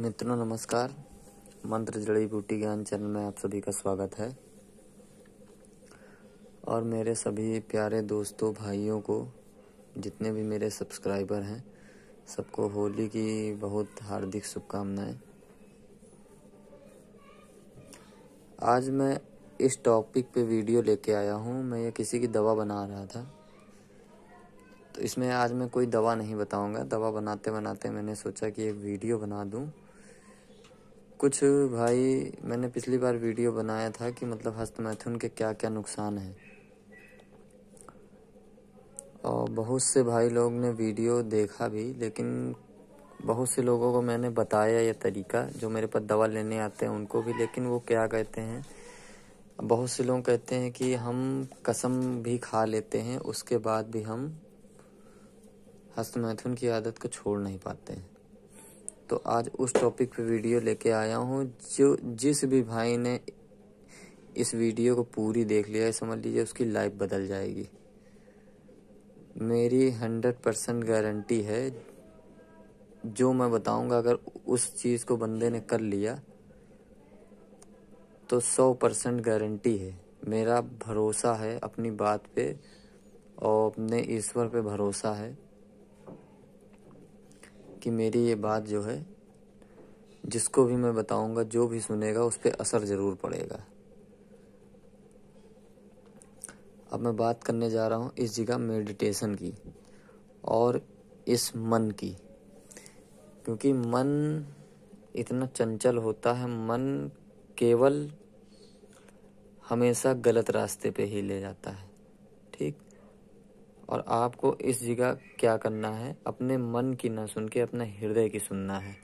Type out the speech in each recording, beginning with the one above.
मित्रों नमस्कार मंत्र जड़ी बूटी ज्ञान चैनल में आप सभी का स्वागत है और मेरे सभी प्यारे दोस्तों भाइयों को जितने भी मेरे सब्सक्राइबर हैं सबको होली की बहुत हार्दिक शुभकामनाएं आज मैं इस टॉपिक पे वीडियो लेके आया हूँ मैं ये किसी की दवा बना रहा था तो इसमें आज मैं कोई दवा नहीं बताऊंगा दवा बनाते बनाते मैंने सोचा कि एक वीडियो बना दूं कुछ भाई मैंने पिछली बार वीडियो बनाया था कि मतलब हस्तमैथुन के क्या क्या नुकसान हैं और बहुत से भाई लोग ने वीडियो देखा भी लेकिन बहुत से लोगों को मैंने बताया ये तरीका जो मेरे पास दवा लेने आते हैं उनको भी लेकिन वो क्या कहते हैं बहुत से लोग कहते हैं कि हम कसम भी खा लेते हैं उसके बाद भी हम हस्तमैथुन की आदत को छोड़ नहीं पाते हैं तो आज उस टॉपिक पे वीडियो लेके आया हूँ जो जिस भी भाई ने इस वीडियो को पूरी देख लिया है समझ लीजिए उसकी लाइफ बदल जाएगी मेरी हंड्रेड परसेंट गारंटी है जो मैं बताऊंगा अगर उस चीज़ को बंदे ने कर लिया तो सौ परसेंट गारंटी है मेरा भरोसा है अपनी बात पे और अपने ईश्वर पे भरोसा है कि मेरी ये बात जो है जिसको भी मैं बताऊंगा जो भी सुनेगा उस पर असर ज़रूर पड़ेगा अब मैं बात करने जा रहा हूँ इस जगह मेडिटेशन की और इस मन की क्योंकि मन इतना चंचल होता है मन केवल हमेशा गलत रास्ते पे ही ले जाता है और आपको इस जगह क्या करना है अपने मन की ना सुन के अपने हृदय की सुनना है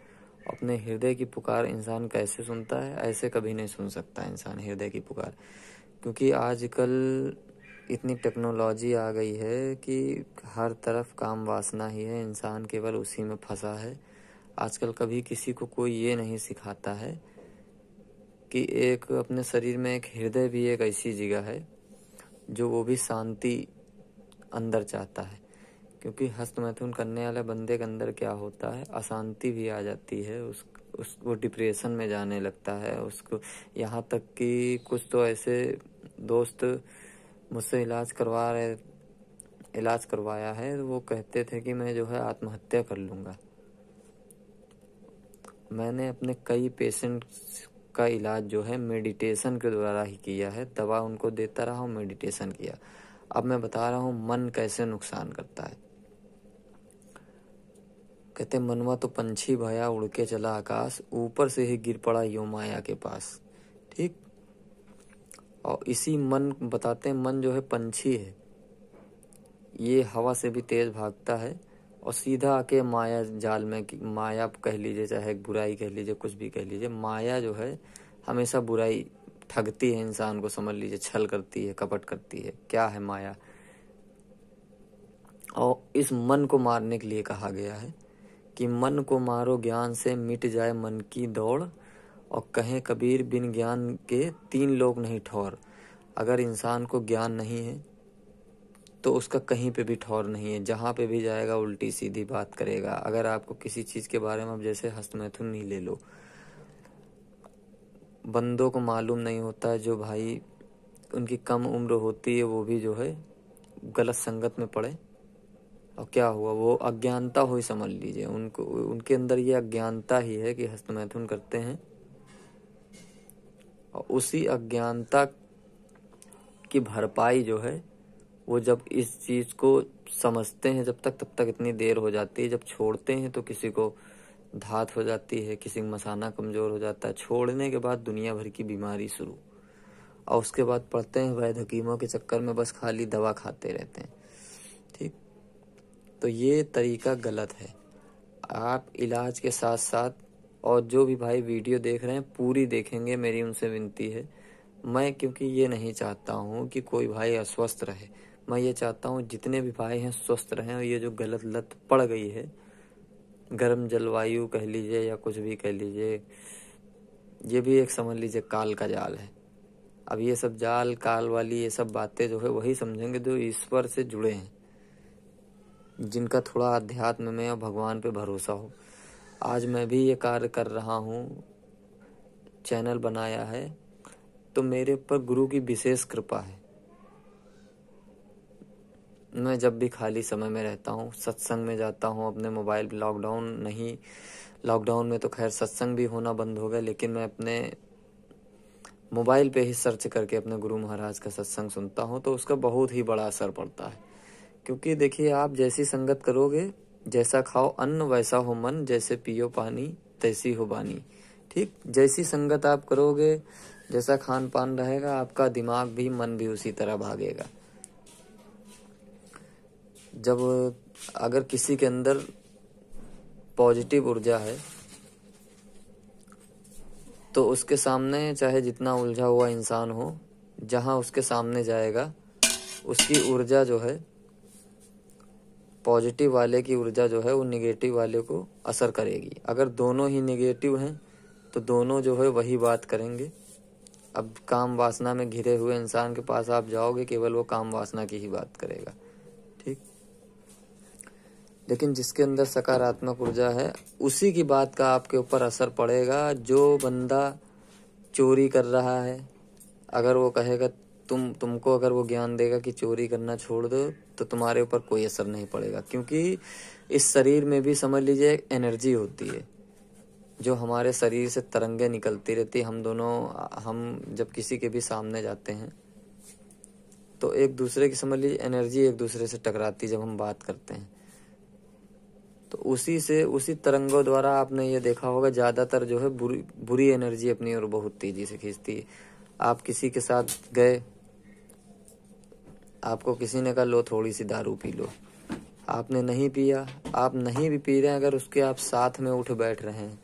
अपने हृदय की पुकार इंसान कैसे सुनता है ऐसे कभी नहीं सुन सकता इंसान हृदय की पुकार क्योंकि आजकल इतनी टेक्नोलॉजी आ गई है कि हर तरफ काम वासना ही है इंसान केवल उसी में फंसा है आजकल कभी किसी को कोई ये नहीं सिखाता है कि एक अपने शरीर में एक हृदय भी एक ऐसी जगह है जो वो भी शांति अंदर चाहता है क्योंकि हस्तमैथुन करने वाले बंदे के अंदर क्या होता है अशांति भी आ जाती है उस उस वो डिप्रेशन में जाने लगता है उसको यहाँ तक कि कुछ तो ऐसे दोस्त मुझसे इलाज करवा रहे इलाज करवाया है वो कहते थे कि मैं जो है आत्महत्या कर लूँगा मैंने अपने कई पेशेंट्स का इलाज जो है मेडिटेशन के द्वारा ही किया है दवा उनको देता रहा और मेडिटेशन किया अब मैं बता रहा हूं मन कैसे नुकसान करता है कहते मनवा तो पंछी भया उड़ के चला आकाश ऊपर से ही गिर पड़ा यो माया के पास ठीक और इसी मन बताते हैं मन जो है पंछी है ये हवा से भी तेज भागता है और सीधा आके माया जाल में माया कह लीजिए चाहे बुराई कह लीजिए कुछ भी कह लीजिए माया जो है हमेशा बुराई ठगती है इंसान को समझ लीजिए छल करती है कपट करती है क्या है माया और इस मन को मारने के लिए कहा गया है कि मन को मारो ज्ञान से मिट जाए मन की दौड़ और कहें कबीर बिन ज्ञान के तीन लोग नहीं ठौर अगर इंसान को ज्ञान नहीं है तो उसका कहीं पे भी ठौर नहीं है जहाँ पे भी जाएगा उल्टी सीधी बात करेगा अगर आपको किसी चीज़ के बारे में आप जैसे हस्तमैथुन नहीं ले लो बंदों को मालूम नहीं होता जो भाई उनकी कम उम्र होती है वो भी जो है गलत संगत में पड़े और क्या हुआ वो अज्ञानता हो ही समझ लीजिए उनको उनके अंदर ये अज्ञानता ही है कि हस्त मैथुन करते हैं और उसी अज्ञानता की भरपाई जो है वो जब इस चीज़ को समझते हैं जब तक तब तक इतनी देर हो जाती है जब छोड़ते हैं तो किसी को धात हो जाती है किसी मसाना कमजोर हो जाता है छोड़ने के बाद दुनिया भर की बीमारी शुरू और उसके बाद पढ़ते हैं वैध हकीमों के चक्कर में बस खाली दवा खाते रहते हैं ठीक तो ये तरीका गलत है आप इलाज के साथ साथ और जो भी भाई वीडियो देख रहे हैं पूरी देखेंगे मेरी उनसे विनती है मैं क्योंकि ये नहीं चाहता हूँ कि कोई भाई अस्वस्थ रहे मैं ये चाहता हूँ जितने भी भाई हैं स्वस्थ रहें और ये जो गलत लत पड़ गई है गर्म जलवायु कह लीजिए या कुछ भी कह लीजिए ये भी एक समझ लीजिए काल का जाल है अब ये सब जाल काल वाली ये सब बातें जो है वही समझेंगे जो ईश्वर से जुड़े हैं जिनका थोड़ा अध्यात्म में और भगवान पे भरोसा हो आज मैं भी ये कार्य कर रहा हूँ चैनल बनाया है तो मेरे पर गुरु की विशेष कृपा है मैं जब भी खाली समय में रहता हूँ सत्संग में जाता हूँ अपने मोबाइल लॉकडाउन नहीं लॉकडाउन में तो खैर सत्संग भी होना बंद हो गया लेकिन मैं अपने मोबाइल पे ही सर्च करके अपने गुरु महाराज का सत्संग सुनता हूँ तो उसका बहुत ही बड़ा असर पड़ता है क्योंकि देखिए आप जैसी संगत करोगे जैसा खाओ अन्न वैसा हो मन जैसे पियो पानी तैसी हो बानी ठीक जैसी संगत आप करोगे जैसा खान पान रहेगा आपका दिमाग भी मन भी उसी तरह भागेगा जब अगर किसी के अंदर पॉजिटिव ऊर्जा है तो उसके सामने चाहे जितना उलझा हुआ इंसान हो जहाँ उसके सामने जाएगा उसकी ऊर्जा जो है पॉजिटिव वाले की ऊर्जा जो है वो निगेटिव वाले को असर करेगी अगर दोनों ही निगेटिव हैं तो दोनों जो है वही बात करेंगे अब काम वासना में घिरे हुए इंसान के पास आप जाओगे केवल वो काम वासना की ही बात करेगा लेकिन जिसके अंदर सकारात्मक ऊर्जा है उसी की बात का आपके ऊपर असर पड़ेगा जो बंदा चोरी कर रहा है अगर वो कहेगा तुम तुमको अगर वो ज्ञान देगा कि चोरी करना छोड़ दो तो तुम्हारे ऊपर कोई असर नहीं पड़ेगा क्योंकि इस शरीर में भी समझ लीजिए एनर्जी होती है जो हमारे शरीर से तरंगे निकलती रहती हम दोनों हम जब किसी के भी सामने जाते हैं तो एक दूसरे की समझ लीजिए एनर्जी एक दूसरे से टकराती जब हम बात करते हैं तो उसी से उसी तरंगों द्वारा आपने ये देखा होगा ज़्यादातर जो है बुरी बुरी एनर्जी अपनी ओर बहुत तेजी से खींचती है आप किसी के साथ गए आपको किसी ने कहा लो थोड़ी सी दारू पी लो आपने नहीं पिया आप नहीं भी पी रहे हैं अगर उसके आप साथ में उठ बैठ रहे हैं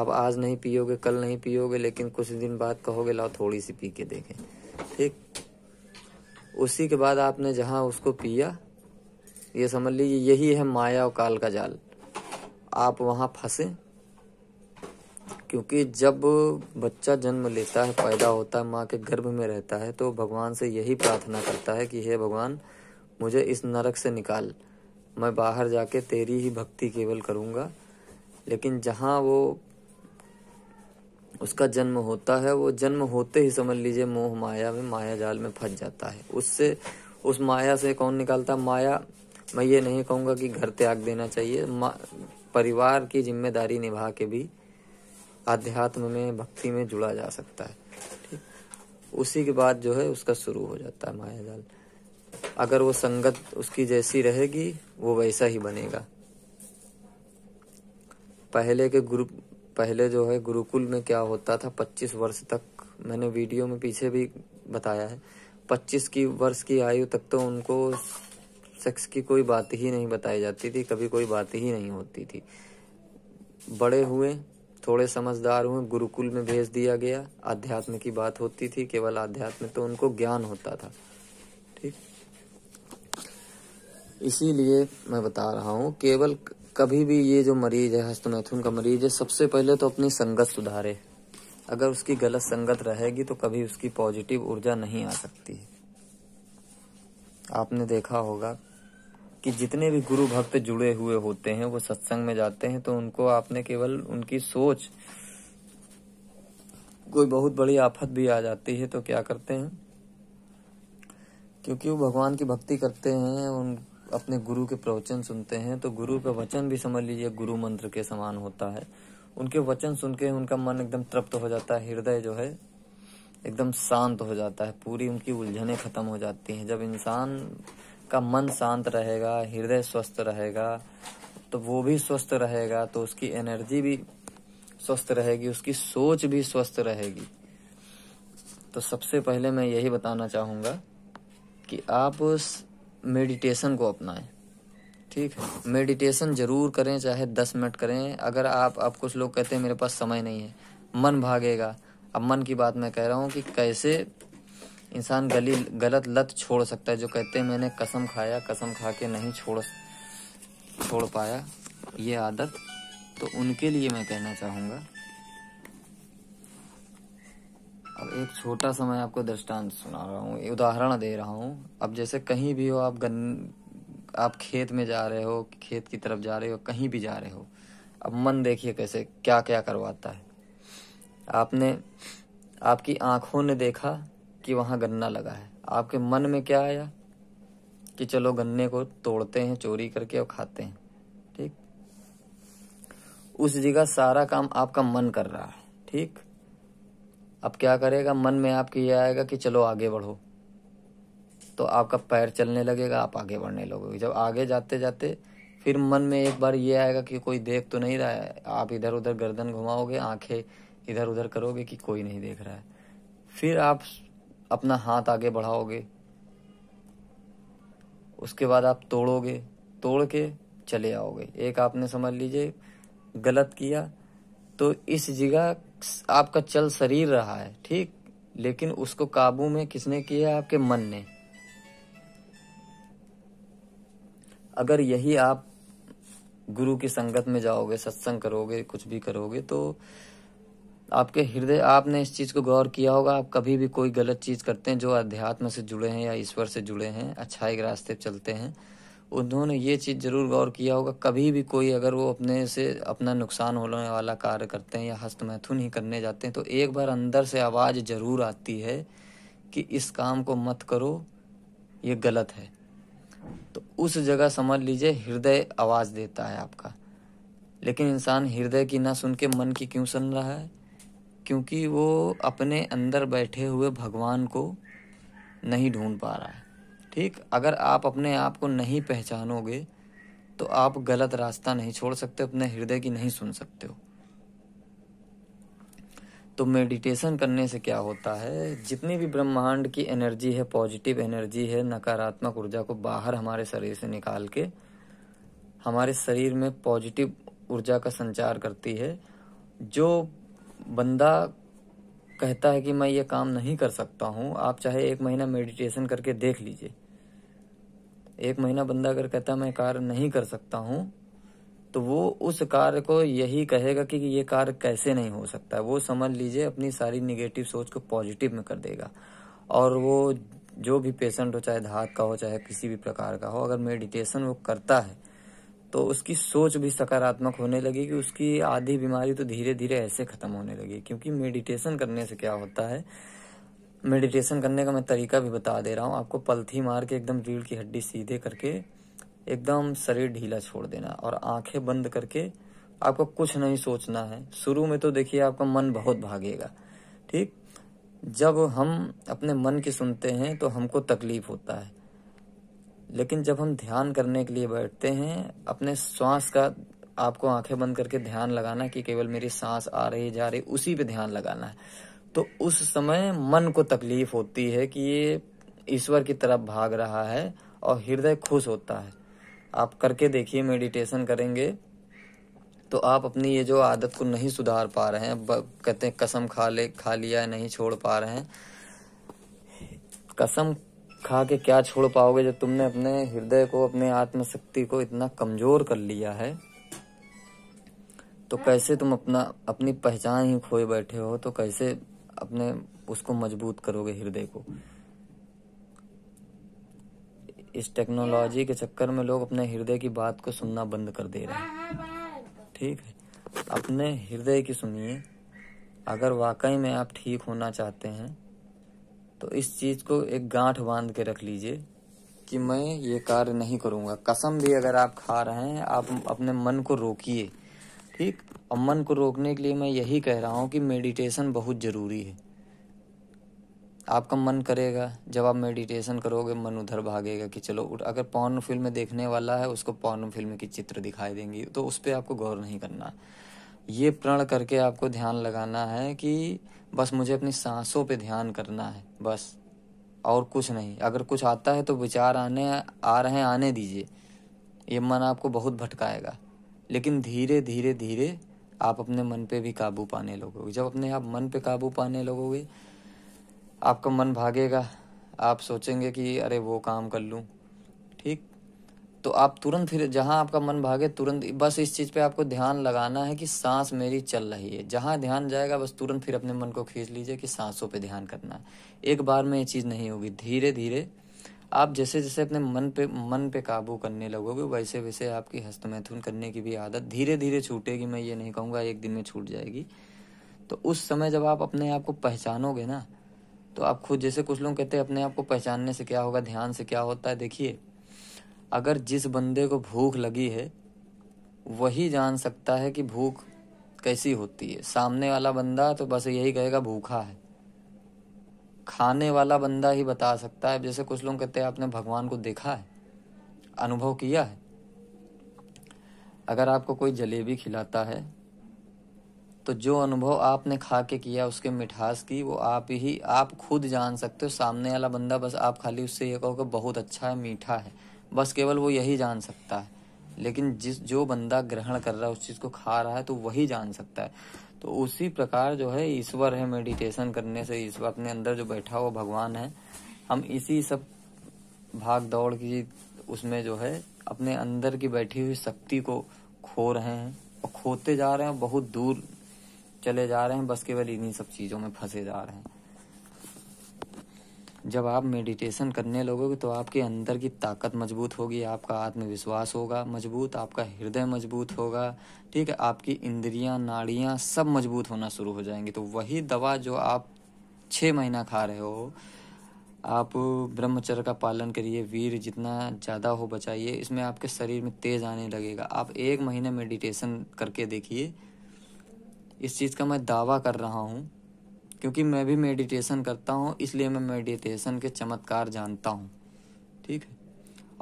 आप आज नहीं पियोगे कल नहीं पियोगे लेकिन कुछ दिन बाद कहोगे लाओ थोड़ी सी पी के देखें ठीक उसी के बाद आपने जहां उसको पिया ये समझ लीजिए यही है माया और काल का जाल आप वहाँ फंसे क्योंकि जब बच्चा जन्म लेता है पैदा होता है माँ के गर्भ में रहता है तो भगवान से यही प्रार्थना करता है कि हे भगवान मुझे इस नरक से निकाल मैं बाहर जाके तेरी ही भक्ति केवल करूँगा लेकिन जहाँ वो उसका जन्म होता है वो जन्म होते ही समझ लीजिए मोह माया में माया जाल में फंस जाता है उससे उस माया से कौन निकालता माया मैं ये नहीं कहूँगा कि घर त्याग देना चाहिए परिवार की जिम्मेदारी निभा के भी आध्यात्म में भक्ति में जुड़ा जा सकता है ठीक उसी के बाद जो है उसका शुरू हो जाता है माया जाल अगर वो संगत उसकी जैसी रहेगी वो वैसा ही बनेगा पहले के गुरु पहले जो है गुरुकुल में क्या होता था 25 वर्ष तक मैंने वीडियो में पीछे भी बताया है 25 की वर्ष की आयु तक तो उनको सेक्स की कोई बात ही नहीं बताई जाती थी कभी कोई बात ही नहीं होती थी बड़े हुए थोड़े समझदार हुए गुरुकुल में भेज दिया गया आध्यात्म की बात होती थी केवल अध्यात्म तो उनको ज्ञान होता था ठीक इसीलिए मैं बता रहा हूँ केवल कभी भी ये जो मरीज है हस्तमैथुन का मरीज है सबसे पहले तो अपनी संगत सुधारे अगर उसकी गलत संगत रहेगी तो कभी उसकी पॉजिटिव ऊर्जा नहीं आ सकती आपने देखा होगा कि जितने भी गुरु भक्त जुड़े हुए होते हैं वो सत्संग में जाते हैं तो उनको आपने केवल उनकी सोच कोई बहुत बड़ी आफत भी आ जाती है तो क्या करते हैं क्योंकि वो भगवान की भक्ति करते हैं उन अपने गुरु के प्रवचन सुनते हैं तो गुरु का वचन भी समझ लीजिए गुरु मंत्र के समान होता है उनके वचन सुन के उनका मन एकदम तृप्त हो जाता है हृदय जो है एकदम शांत हो जाता है पूरी उनकी उलझने खत्म हो जाती हैं जब इंसान आपका मन शांत रहेगा हृदय स्वस्थ रहेगा तो वो भी स्वस्थ रहेगा तो उसकी एनर्जी भी स्वस्थ रहेगी उसकी सोच भी स्वस्थ रहेगी तो सबसे पहले मैं यही बताना चाहूँगा कि आप उस मेडिटेशन को अपनाएं ठीक है मेडिटेशन जरूर करें चाहे दस मिनट करें अगर आप आप कुछ लोग कहते हैं मेरे पास समय नहीं है मन भागेगा अब मन की बात मैं कह रहा हूँ कि कैसे इंसान गली गलत लत छोड़ सकता है जो कहते हैं मैंने कसम खाया कसम खा के नहीं छोड़ छोड़ पाया ये आदत तो उनके लिए मैं कहना चाहूँगा अब एक छोटा सा मैं आपको दृष्टांत सुना रहा हूँ उदाहरण दे रहा हूँ अब जैसे कहीं भी हो आप गन आप खेत में जा रहे हो खेत की तरफ जा रहे हो कहीं भी जा रहे हो अब मन देखिए कैसे क्या क्या करवाता है आपने आपकी आंखों ने देखा कि वहां गन्ना लगा है आपके मन में क्या आया कि चलो गन्ने को तोड़ते हैं चोरी करके और खाते हैं ठीक उस जगह सारा काम आपका मन कर रहा है ठीक अब क्या करेगा मन में आपके ये आएगा कि चलो आगे बढ़ो तो आपका पैर चलने लगेगा आप आगे बढ़ने लगोगे जब आगे जाते जाते फिर मन में एक बार ये आएगा कि कोई देख तो नहीं रहा है आप इधर उधर गर्दन घुमाओगे आंखें इधर उधर करोगे कि कोई नहीं देख रहा है फिर आप अपना हाथ आगे बढ़ाओगे उसके बाद आप तोड़ोगे तोड़ के चले आओगे एक आपने समझ लीजिए गलत किया तो इस जगह आपका चल शरीर रहा है ठीक लेकिन उसको काबू में किसने किया आपके मन ने अगर यही आप गुरु की संगत में जाओगे सत्संग करोगे कुछ भी करोगे तो आपके हृदय आपने इस चीज़ को गौर किया होगा आप कभी भी कोई गलत चीज़ करते हैं जो अध्यात्म से जुड़े हैं या ईश्वर से जुड़े हैं अच्छाई के रास्ते चलते हैं उन्होंने ये चीज़ ज़रूर गौर किया होगा कभी भी कोई अगर वो अपने से अपना नुकसान होने वाला कार्य करते हैं या हस्तमैथुन ही करने जाते हैं तो एक बार अंदर से आवाज़ ज़रूर आती है कि इस काम को मत करो ये गलत है तो उस जगह समझ लीजिए हृदय आवाज़ देता है आपका लेकिन इंसान हृदय की ना सुन के मन की क्यों सुन रहा है क्योंकि वो अपने अंदर बैठे हुए भगवान को नहीं ढूंढ पा रहा है ठीक अगर आप अपने आप को नहीं पहचानोगे तो आप गलत रास्ता नहीं छोड़ सकते अपने हृदय की नहीं सुन सकते हो तो मेडिटेशन करने से क्या होता है जितनी भी ब्रह्मांड की एनर्जी है पॉजिटिव एनर्जी है नकारात्मक ऊर्जा को बाहर हमारे शरीर से निकाल के हमारे शरीर में पॉजिटिव ऊर्जा का संचार करती है जो बंदा कहता है कि मैं ये काम नहीं कर सकता हूँ आप चाहे एक महीना मेडिटेशन करके देख लीजिए एक महीना बंदा अगर कहता है मैं कार्य नहीं कर सकता हूँ तो वो उस कार्य को यही कहेगा कि ये कार्य कैसे नहीं हो सकता है वो समझ लीजिए अपनी सारी निगेटिव सोच को पॉजिटिव में कर देगा और वो जो भी पेशेंट हो चाहे धात का हो चाहे किसी भी प्रकार का हो अगर मेडिटेशन वो करता है तो उसकी सोच भी सकारात्मक होने लगेगी उसकी आधी बीमारी तो धीरे धीरे ऐसे खत्म होने लगी क्योंकि मेडिटेशन करने से क्या होता है मेडिटेशन करने का मैं तरीका भी बता दे रहा हूँ आपको पलथी मार के एकदम रीढ़ की हड्डी सीधे करके एकदम शरीर ढीला छोड़ देना और आंखें बंद करके आपको कुछ नहीं सोचना है शुरू में तो देखिए आपका मन बहुत भागेगा ठीक जब हम अपने मन की सुनते हैं तो हमको तकलीफ होता है लेकिन जब हम ध्यान करने के लिए बैठते हैं अपने श्वास का आपको आंखें बंद करके ध्यान लगाना कि केवल मेरी सांस आ रही जा रही उसी पे ध्यान लगाना है तो उस समय मन को तकलीफ होती है कि ये ईश्वर की तरफ भाग रहा है और हृदय खुश होता है आप करके देखिए मेडिटेशन करेंगे तो आप अपनी ये जो आदत को नहीं सुधार पा रहे हैं कहते हैं कसम खा ले खा लिया नहीं छोड़ पा रहे हैं कसम खा के क्या छोड़ पाओगे जब तुमने अपने हृदय को अपने आत्मशक्ति को इतना कमजोर कर लिया है तो हाँ। कैसे तुम अपना अपनी पहचान ही खोए बैठे हो तो कैसे अपने उसको मजबूत करोगे हृदय को इस टेक्नोलॉजी के चक्कर में लोग अपने हृदय की बात को सुनना बंद कर दे रहे हैं हाँ, हाँ, ठीक है अपने हृदय की सुनिए अगर वाकई में आप ठीक होना चाहते हैं तो इस चीज़ को एक गांठ बांध के रख लीजिए कि मैं ये कार्य नहीं करूँगा कसम भी अगर आप खा रहे हैं आप अपने मन को रोकिए ठीक और मन को रोकने के लिए मैं यही कह रहा हूँ कि मेडिटेशन बहुत ज़रूरी है आपका मन करेगा जब आप मेडिटेशन करोगे मन उधर भागेगा कि चलो उठ अगर पौन फिल्म देखने वाला है उसको पौन फिल्म की चित्र दिखाई देंगी तो उस पर आपको गौर नहीं करना ये प्रण करके आपको ध्यान लगाना है कि बस मुझे अपनी सांसों पे ध्यान करना है बस और कुछ नहीं अगर कुछ आता है तो विचार आने आ रहे हैं आने दीजिए ये मन आपको बहुत भटकाएगा लेकिन धीरे धीरे धीरे आप अपने मन पे भी काबू पाने लगोगे जब अपने आप मन पे काबू पाने लगोगे आपका मन भागेगा आप सोचेंगे कि अरे वो काम कर लूँ ठीक तो आप तुरंत फिर जहाँ आपका मन भागे तुरंत बस इस चीज़ पे आपको ध्यान लगाना है कि सांस मेरी चल रही है जहाँ ध्यान जाएगा बस तुरंत फिर अपने मन को खींच लीजिए कि सांसों पे ध्यान करना है एक बार में ये चीज़ नहीं होगी धीरे धीरे आप जैसे जैसे अपने मन पे मन पे काबू करने लगोगे वैसे वैसे आपकी हस्तमैथुन करने की भी आदत धीरे धीरे छूटेगी मैं ये नहीं कहूँगा एक दिन में छूट जाएगी तो उस समय जब आप अपने आप को पहचानोगे ना तो आप खुद जैसे कुछ लोग कहते हैं अपने आप को पहचानने से क्या होगा ध्यान से क्या होता है देखिए अगर जिस बंदे को भूख लगी है वही जान सकता है कि भूख कैसी होती है सामने वाला बंदा तो बस यही कहेगा भूखा है खाने वाला बंदा ही बता सकता है जैसे कुछ लोग कहते हैं आपने भगवान को देखा है अनुभव किया है अगर आपको कोई जलेबी खिलाता है तो जो अनुभव आपने खा के किया उसके मिठास की वो आप ही आप खुद जान सकते हो सामने वाला बंदा बस आप खाली उससे ये कहो कि बहुत अच्छा है मीठा है बस केवल वो यही जान सकता है लेकिन जिस जो बंदा ग्रहण कर रहा है उस चीज को खा रहा है तो वही जान सकता है तो उसी प्रकार जो है ईश्वर है मेडिटेशन करने से ईश्वर अपने अंदर जो बैठा हुआ भगवान है हम इसी सब भाग दौड़ की उसमें जो है अपने अंदर की बैठी हुई शक्ति को खो रहे हैं और खोते जा रहे हैं बहुत दूर चले जा रहे हैं बस केवल इन्हीं सब चीजों में फंसे जा रहे हैं जब आप मेडिटेशन करने लोगोगे तो आपके अंदर की ताकत मजबूत होगी आपका आत्मविश्वास होगा मजबूत आपका हृदय मजबूत होगा ठीक है आपकी इंद्रियां नाड़ियां सब मजबूत होना शुरू हो जाएंगी तो वही दवा जो आप छः महीना खा रहे हो आप ब्रह्मचर्य का पालन करिए वीर जितना ज़्यादा हो बचाइए इसमें आपके शरीर में तेज आने लगेगा आप एक महीने मेडिटेशन करके देखिए इस चीज़ का मैं दावा कर रहा हूँ क्योंकि मैं भी मेडिटेशन करता हूँ इसलिए मैं मेडिटेशन के चमत्कार जानता हूँ ठीक है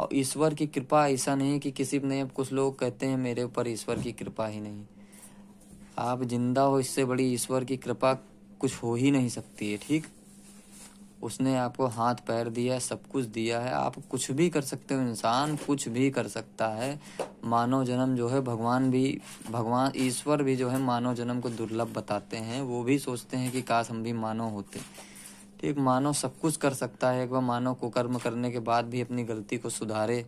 और ईश्वर की कृपा ऐसा नहीं कि किसी ने कुछ लोग कहते हैं मेरे ऊपर ईश्वर की कृपा ही नहीं आप जिंदा हो इससे बड़ी ईश्वर की कृपा कुछ हो ही नहीं सकती है ठीक उसने आपको हाथ पैर दिया सब कुछ दिया है आप कुछ भी कर सकते हो इंसान कुछ भी कर सकता है मानव जन्म जो है भगवान भी भगवान ईश्वर भी जो है मानव जन्म को दुर्लभ बताते हैं वो भी सोचते हैं कि काश हम भी मानव होते ठीक मानव सब कुछ कर सकता है एक बार मानव को कर्म करने के बाद भी अपनी गलती को सुधारे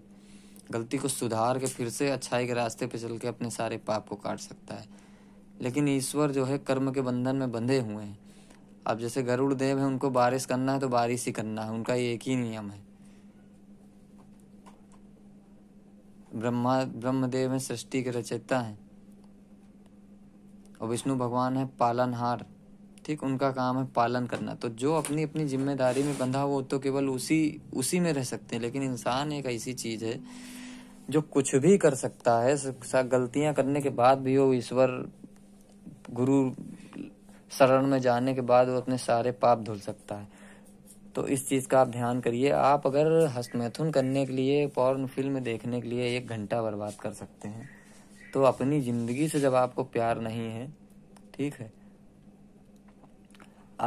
गलती को सुधार के फिर से अच्छाई के रास्ते पर चल के अपने सारे पाप को काट सकता है लेकिन ईश्वर जो है कर्म के बंधन में बंधे हुए हैं अब जैसे गरुड़ देव है उनको बारिश करना है तो बारिश ही करना है उनका ये एक ही नियम है ब्रह्मा ब्रह्मदेव है सृष्टि के रचयिता है और विष्णु भगवान है पालनहार ठीक उनका काम है पालन करना तो जो अपनी अपनी जिम्मेदारी में बंधा वो तो केवल उसी उसी में रह सकते हैं लेकिन इंसान एक ऐसी चीज है जो कुछ भी कर सकता है गलतियां करने के बाद भी वो ईश्वर गुरु शरण में जाने के बाद वो अपने सारे पाप धुल सकता है तो इस चीज़ का आप ध्यान करिए आप अगर हस्तमैथुन करने के लिए पौर्ण फिल्म देखने के लिए एक घंटा बर्बाद कर सकते हैं तो अपनी ज़िंदगी से जब आपको प्यार नहीं है ठीक है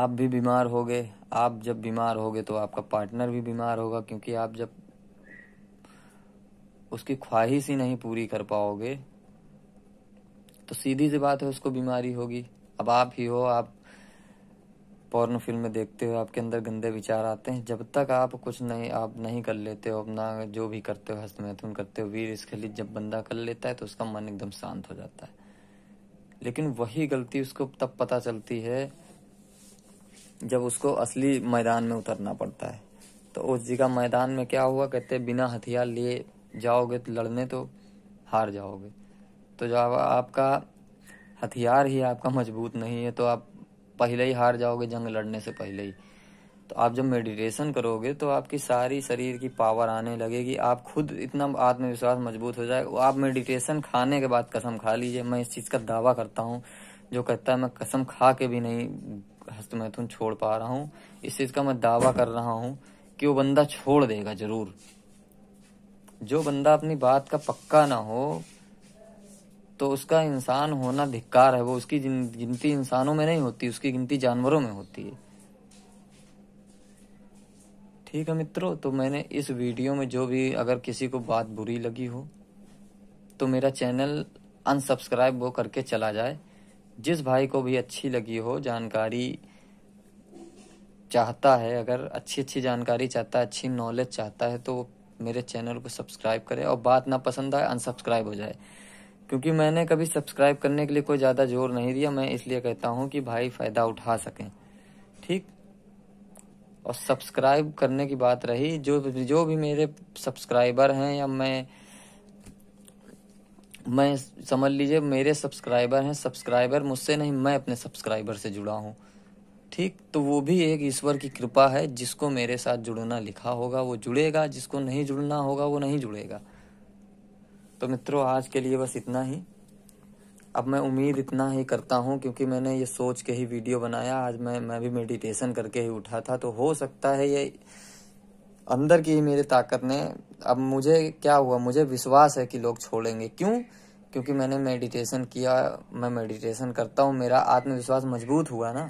आप भी बीमार हो गए आप जब बीमार हो गए तो आपका पार्टनर भी बीमार होगा क्योंकि आप जब उसकी ख्वाहिश ही नहीं पूरी कर पाओगे तो सीधी सी बात है उसको बीमारी होगी अब आप ही हो आप पॉर्न फिल्म देखते हो आपके अंदर गंदे विचार आते हैं जब तक आप कुछ नहीं आप नहीं कर लेते हो अपना जो भी करते हो हस्त मैथुन करते हो वीर इसके लिए जब बंदा कर लेता है तो उसका मन एकदम शांत हो जाता है लेकिन वही गलती उसको तब पता चलती है जब उसको असली मैदान में उतरना पड़ता है तो उस जगह मैदान में क्या हुआ कहते बिना हथियार लिए जाओगे तो लड़ने तो हार जाओगे तो जब आपका हथियार ही आपका मजबूत नहीं है तो आप पहले ही हार जाओगे जंग लड़ने से पहले ही तो आप जब मेडिटेशन करोगे तो आपकी सारी शरीर की पावर आने लगेगी आप खुद इतना आत्मविश्वास मजबूत हो जाएगा आप मेडिटेशन खाने के बाद कसम खा लीजिए मैं इस चीज़ का दावा करता हूँ जो कहता है मैं कसम खा के भी नहीं हस्त मैथुन छोड़ पा रहा हूँ इस चीज़ का मैं दावा कर रहा हूँ कि वो बंदा छोड़ देगा जरूर जो बंदा अपनी बात का पक्का ना हो तो उसका इंसान होना धिक्कार है वो उसकी गिनती इंसानों में नहीं होती उसकी गिनती जानवरों में होती है ठीक है मित्रों तो मैंने इस वीडियो में जो भी अगर किसी को बात बुरी लगी हो तो मेरा चैनल अनसब्सक्राइब वो करके चला जाए जिस भाई को भी अच्छी लगी हो जानकारी चाहता है अगर अच्छी अच्छी जानकारी चाहता है अच्छी नॉलेज चाहता है तो मेरे चैनल को सब्सक्राइब करे और बात ना पसंद आए अनसब्सक्राइब हो जाए क्योंकि मैंने कभी सब्सक्राइब करने के लिए कोई ज़्यादा जोर नहीं दिया मैं इसलिए कहता हूँ कि भाई फ़ायदा उठा सकें ठीक और सब्सक्राइब करने की बात रही जो जो भी मेरे सब्सक्राइबर हैं या मैं मैं समझ लीजिए मेरे सब्सक्राइबर हैं सब्सक्राइबर मुझसे नहीं मैं अपने सब्सक्राइबर से जुड़ा हूँ ठीक तो वो भी एक ईश्वर की कृपा है जिसको मेरे साथ जुड़ना लिखा होगा वो जुड़ेगा जिसको नहीं जुड़ना होगा वो नहीं जुड़ेगा तो मित्रों आज के लिए बस इतना ही अब मैं उम्मीद इतना ही करता हूँ क्योंकि मैंने ये सोच के ही वीडियो बनाया आज मैं मैं भी मेडिटेशन करके ही उठा था तो हो सकता है ये अंदर की ही मेरी ताकत ने अब मुझे क्या हुआ मुझे विश्वास है कि लोग छोड़ेंगे क्यों क्योंकि मैंने मेडिटेशन किया मैं मेडिटेशन करता हूँ मेरा आत्मविश्वास मजबूत हुआ ना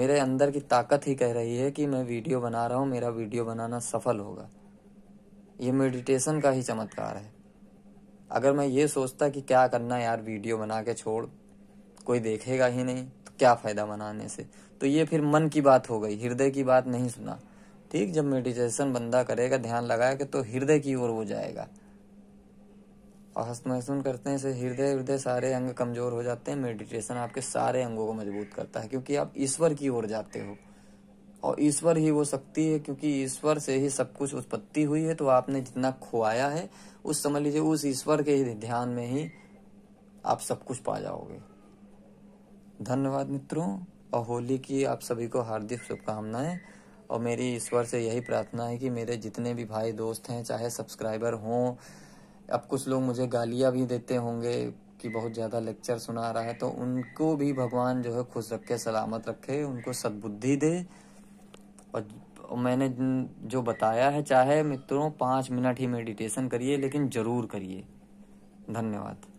मेरे अंदर की ताकत ही कह रही है कि मैं वीडियो बना रहा हूँ मेरा वीडियो बनाना सफल होगा ये मेडिटेशन का ही चमत्कार है अगर मैं ये सोचता कि क्या करना यार वीडियो बना के छोड़ कोई देखेगा ही नहीं तो क्या फ़ायदा बनाने से तो ये फिर मन की बात हो गई हृदय की बात नहीं सुना ठीक जब मेडिटेशन बंदा करेगा ध्यान लगाएगा तो हृदय की ओर वो जाएगा और हस्त महसून करते हैं से हृदय हृदय सारे अंग कमजोर हो जाते हैं मेडिटेशन आपके सारे अंगों को मजबूत करता है क्योंकि आप ईश्वर की ओर जाते हो और ईश्वर ही वो शक्ति है क्योंकि ईश्वर से ही सब कुछ उत्पत्ति हुई है तो आपने जितना खोआया है उस समझ लीजिए उस ईश्वर के ही ध्यान में ही आप सब कुछ पा जाओगे धन्यवाद मित्रों और होली की आप सभी को हार्दिक शुभकामनाएं और मेरी ईश्वर से यही प्रार्थना है कि मेरे जितने भी भाई दोस्त हैं चाहे सब्सक्राइबर हों अब कुछ लोग मुझे गालियाँ भी देते होंगे कि बहुत ज़्यादा लेक्चर सुना रहा है तो उनको भी भगवान जो है खुश रखे सलामत रखे उनको सद्बुद्धि दे और मैंने जो बताया है चाहे मित्रों पाँच मिनट ही मेडिटेशन करिए लेकिन ज़रूर करिए धन्यवाद